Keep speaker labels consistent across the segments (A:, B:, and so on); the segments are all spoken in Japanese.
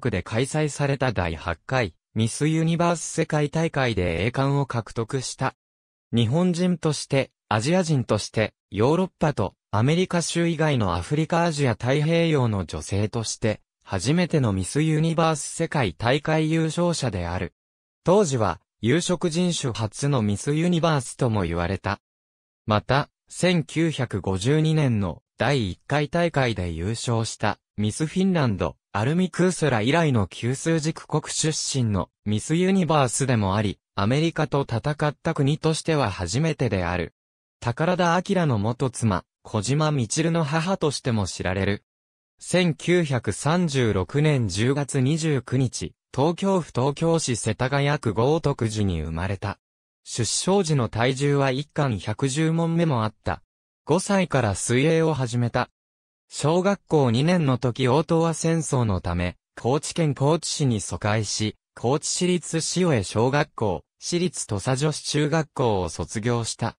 A: 国で開催された第8回ミスユニバース世界大会で栄冠を獲得した。日本人として、アジア人として、ヨーロッパとアメリカ州以外のアフリカアジア太平洋の女性として、初めてのミスユニバース世界大会優勝者である。当時は、有色人種初のミスユニバースとも言われた。また、1952年の第1回大会で優勝したミスフィンランドアルミ・クースラ以来の旧数軸国出身のミス・ユニバースでもあり、アメリカと戦った国としては初めてである。宝田明の元妻、小島みちるの母としても知られる。1936年10月29日、東京府東京市世田谷区豪徳寺に生まれた。出生時の体重は1貫110問目もあった。5歳から水泳を始めた。小学校2年の時大東は戦争のため、高知県高知市に疎開し、高知市立塩江小学校、市立土佐女子中学校を卒業した。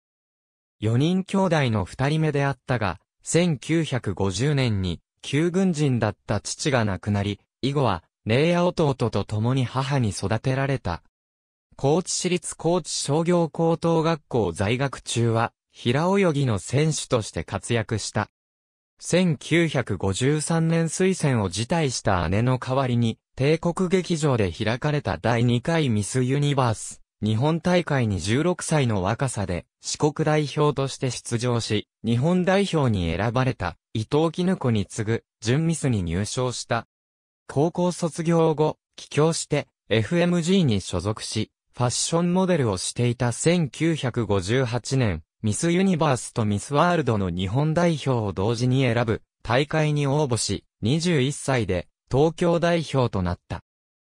A: 4人兄弟の2人目であったが、1950年に、旧軍人だった父が亡くなり、以後は、霊や弟と共に母に育てられた。高知市立高知商業高等学校在学中は、平泳ぎの選手として活躍した。1953年推薦を辞退した姉の代わりに、帝国劇場で開かれた第2回ミスユニバース、日本大会に16歳の若さで、四国代表として出場し、日本代表に選ばれた、伊藤絹子に次ぐ、準ミスに入賞した。高校卒業後、帰郷して、FMG に所属し、ファッションモデルをしていた1958年、ミスユニバースとミスワールドの日本代表を同時に選ぶ大会に応募し、21歳で東京代表となった。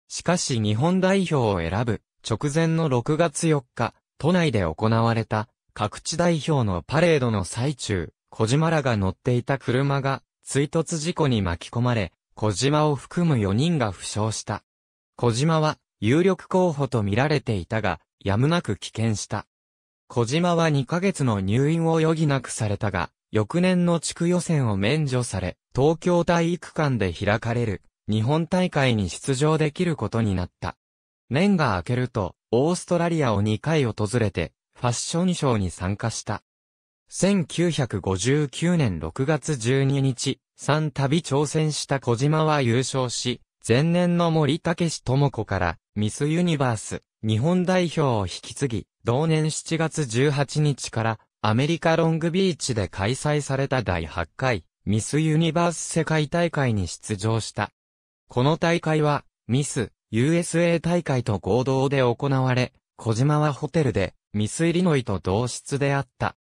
A: しかし日本代表を選ぶ直前の6月4日、都内で行われた各地代表のパレードの最中、小島らが乗っていた車が追突事故に巻き込まれ、小島を含む4人が負傷した。小島は有力候補と見られていたが、やむなく棄権した。小島は2ヶ月の入院を余儀なくされたが、翌年の地区予選を免除され、東京体育館で開かれる日本大会に出場できることになった。年が明けると、オーストラリアを2回訪れて、ファッションショーに参加した。1959年6月12日、3度挑戦した小島は優勝し、前年の森武志智子から、ミスユニバース、日本代表を引き継ぎ、同年7月18日からアメリカロングビーチで開催された第8回ミスユニバース世界大会に出場した。この大会はミス USA 大会と合同で行われ、小島はホテルでミスイリノイと同室であった。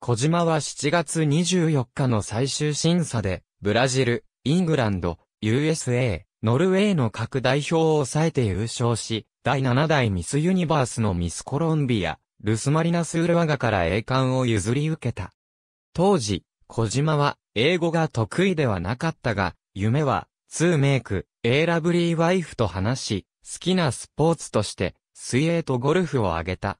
A: 小島は7月24日の最終審査で、ブラジル、イングランド、USA、ノルウェーの各代表を抑えて優勝し、第7代ミスユニバースのミスコロンビア、ルスマリナスールワガから栄冠を譲り受けた。当時、小島は英語が得意ではなかったが、夢は、ツーメイク、エーラブリーワイフと話し、好きなスポーツとして、水泳とゴルフを挙げた。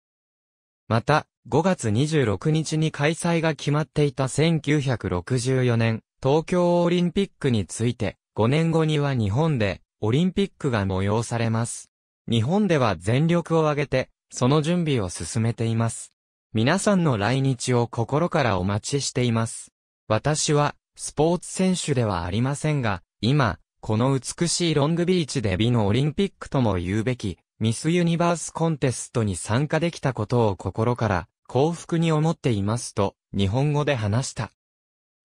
A: また、5月26日に開催が決まっていた1964年、東京オリンピックについて、5年後には日本で、オリンピックが催されます。日本では全力を挙げて、その準備を進めています。皆さんの来日を心からお待ちしています。私は、スポーツ選手ではありませんが、今、この美しいロングビーチで美のオリンピックとも言うべき、ミスユニバースコンテストに参加できたことを心から幸福に思っていますと、日本語で話した。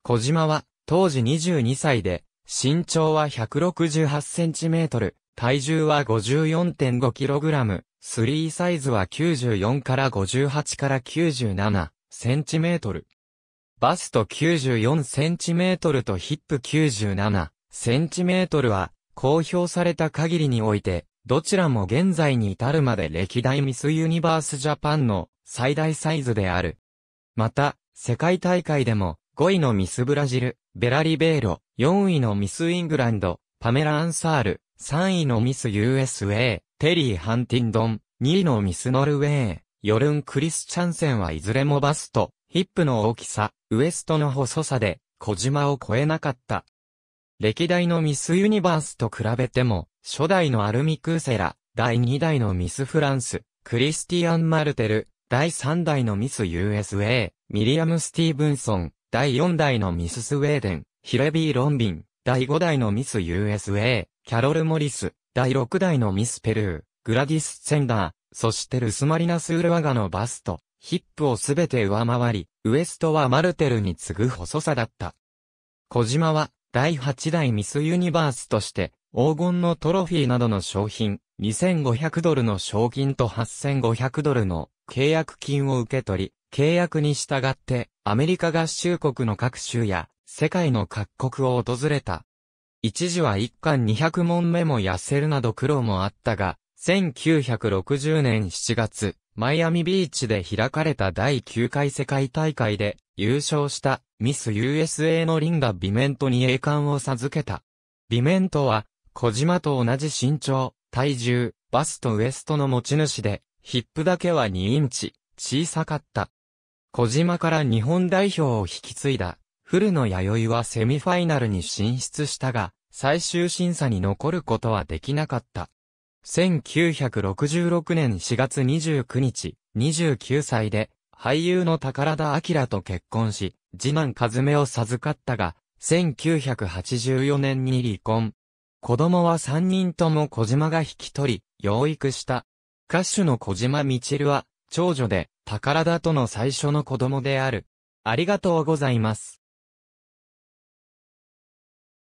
A: 小島は、当時22歳で、身長は168センチメートル、体重は 54.5kg、スリーサイズは94から58から97センチメートル。バスト94センチメートルとヒップ97センチメートルは公表された限りにおいて、どちらも現在に至るまで歴代ミスユニバースジャパンの最大サイズである。また、世界大会でも5位のミスブラジル、ベラリベーロ、4位のミスイングランド、パメラ・アンサール、3位のミス USA、テリー・ハンティンドン、2位のミスノルウェー、ヨルン・クリスチャンセンはいずれもバスト、ヒップの大きさ、ウエストの細さで、小島を超えなかった。歴代のミスユニバースと比べても、初代のアルミクーセラ、第2代のミスフランス、クリスティアン・マルテル、第3代のミス USA、ミリアム・スティーブンソン、第4代のミススウェーデン、ヒレビー・ロンビン、第5代のミス USA、キャロル・モリス、第6代のミス・ペルー、グラディス・センダー、そしてルスマリナス・ウルワガのバスト、ヒップをすべて上回り、ウエストはマルテルに次ぐ細さだった。小島は、第8代ミス・ユニバースとして、黄金のトロフィーなどの商品、2500ドルの賞金と8500ドルの契約金を受け取り、契約に従って、アメリカ合衆国の各州や、世界の各国を訪れた。一時は一巻200問目も痩せるなど苦労もあったが、1960年7月、マイアミビーチで開かれた第9回世界大会で優勝したミス USA のリンダ・ビメントに栄冠を授けた。ビメントは小島と同じ身長、体重、バスとウエストの持ち主で、ヒップだけは2インチ、小さかった。小島から日本代表を引き継いだ古野弥生はセミファイナルに進出したが、最終審査に残ることはできなかった。1966年4月29日、29歳で、俳優の宝田明と結婚し、次男和めを授かったが、1984年に離婚。子供は3人とも小島が引き取り、養育した。歌手の小島みちるは、長女で、宝田との最初の子供である。ありがとうございます。